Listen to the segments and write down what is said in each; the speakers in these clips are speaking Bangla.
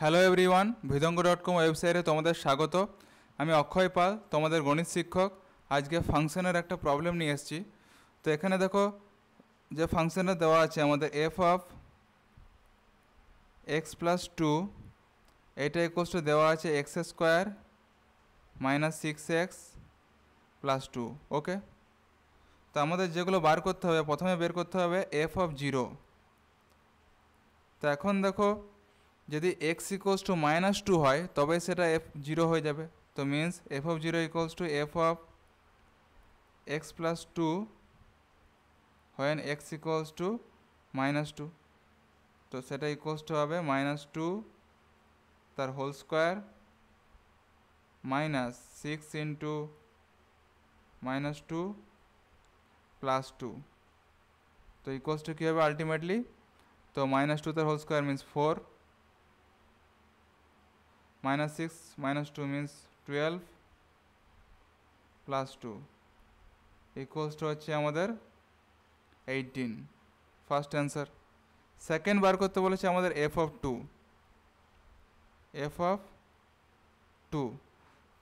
হ্যালো এভরিওয়ান ভিদঙ্গ ডট কম ওয়েবসাইটে তোমাদের স্বাগত আমি অক্ষয় পাল তোমাদের গণিত শিক্ষক আজকে ফাংশনের একটা প্রবলেম নিয়ে এসেছি তো এখানে দেখো যে ফাংশনে দেওয়া আছে আমাদের f of x plus two এটা ইকোস টু দেওয়া আছে x square minus six x plus two okay তো আমাদের যেগুলো বার করতে হবে প্রথমে বের করতে হবে এফ অফ জিরো তো এখন দেখো जदि x equals to minus two है तब से एफ जिरो हो जाए तो means f of zero equals to f of x plus two when x equals to minus two तो से इक्ल्स टू है माइनस टू तर whole square minus six into minus two plus two तो इक्ल्स टू क्या आल्टिमेटली तो माइनस टू तर whole square means four minus 6 minus 2 means 12 plus 2 equals to হচ্ছে আমাদের 18 ফার্স্ট অ্যান্সার সেকেন্ড বার করতে বলেছে আমাদের f of two f of two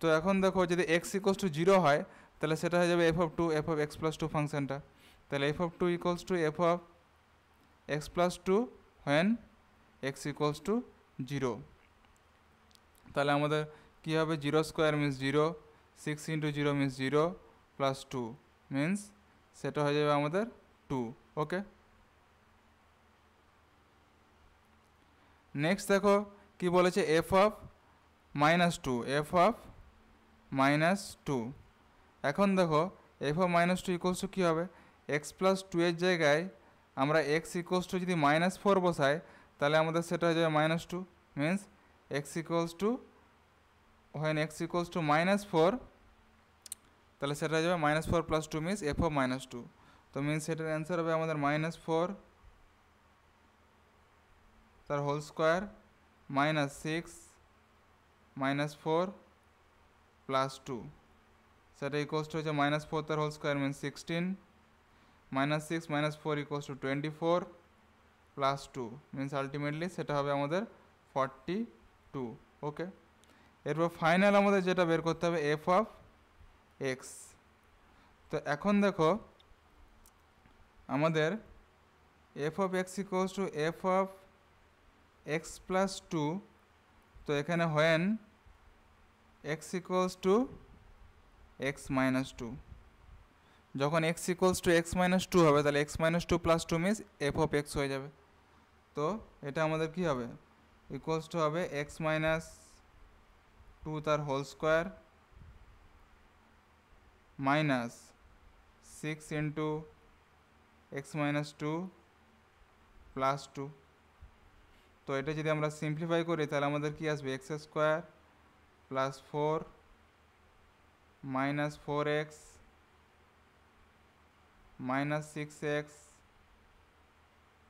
তো এখন দেখো যদি এক্স ইকোয়াস টু জিরো হয় তাহলে সেটা হয়ে যাবে f of two f of x plus two ফাংশানটা তাহলে f of two equals to f of x plus two when x equals to zero তাহলে আমাদের কী হবে zero square means zero six into zero means zero plus two means সেটা হয়ে যাবে আমাদের টু ওকে নেক্সট দেখো কি বলেছে f of minus two f of minus two এখন দেখো f of minus two equals to কী হবে এক্স প্লাস টু এর জায়গায় আমরা এক্স ইকোয়ালস টু যদি মাইনাস ফোর বসাই তাহলে আমাদের সেটা হয়ে যাবে minus two means x equals to when x equals to minus 4 তাহলে সেটা যাবে minus four plus two means f of minus two তো মিনস সেটার অ্যান্সার হবে আমাদের মাইনাস ফোর তার whole square minus six minus four plus two সেটা ইকোয়াস টু হচ্ছে মাইনাস ফোর তার whole square means sixteen minus six minus four equals to twenty four plus two means ultimately সেটা হবে আমাদের ফর্টি টু ওকে এরপর ফাইনাল আমাদের যেটা বের করতে হবে এফ অফ এক্স তো এখন দেখো আমাদের f of x equals to f of x plus two তো এখানে when x equals to x minus two যখন x equals to x minus two হবে তাহলে x minus two plus two means f of x হয়ে যাবে তো এটা আমাদের কি হবে ইকুয়ালস টু হবে এক্স মাইনাস টু তার whole square minus six into x minus two plus two তো এটা যদি আমরা সিম্পলিফাই করি তাহলে আমাদের কি আসবে x square plus four minus four x minus six x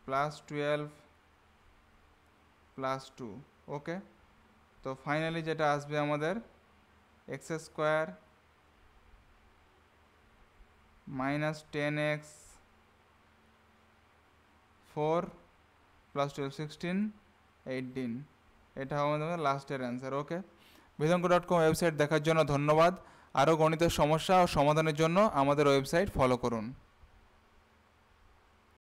plus twelve plus two okay তো ফাইনালি যেটা আসবে আমাদের x square minus ten x four plus twelve sixteen eighteen এটা হবে আমাদের লাস্টের অ্যান্সার ওকে বিধঙ্ক ডট কম ওয়েবসাইট দেখার জন্য ধন্যবাদ আরও গণিতের সমস্যা ও সমাধানের জন্য আমাদের ওয়েবসাইট ফলো করুন